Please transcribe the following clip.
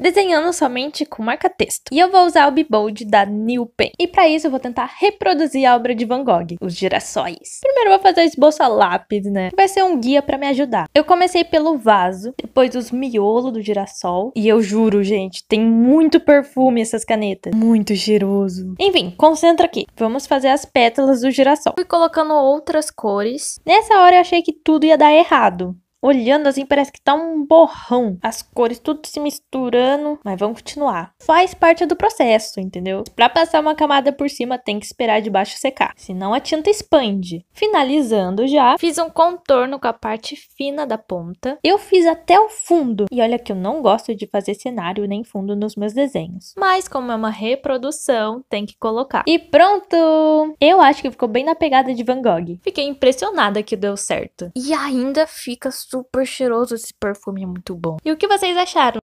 desenhando somente com marca-texto. E eu vou usar o Bibold da New Pen. E para isso eu vou tentar reproduzir a obra de Van Gogh, os girassóis. Primeiro eu vou fazer esboço a lápis, né? Vai ser um guia para me ajudar. Eu comecei pelo vaso, depois os miolos do girassol. E eu juro, gente, tem muito perfume essas canetas. Muito cheiroso. Enfim, concentra aqui. Vamos fazer as pétalas do girassol. Fui colocando outras cores. Nessa hora eu achei que tudo ia dar errado. Olhando assim, parece que tá um borrão. As cores tudo se misturando. Mas vamos continuar. Faz parte do processo, entendeu? Para passar uma camada por cima, tem que esperar de baixo secar. Senão a tinta expande. Finalizando já, fiz um contorno com a parte fina da ponta. Eu fiz até o fundo. E olha que eu não gosto de fazer cenário nem fundo nos meus desenhos. Mas como é uma reprodução, tem que colocar. E pronto! Eu acho que ficou bem na pegada de Van Gogh. Fiquei impressionada que deu certo. E ainda fica super super cheiroso, esse perfume é muito bom. E o que vocês acharam?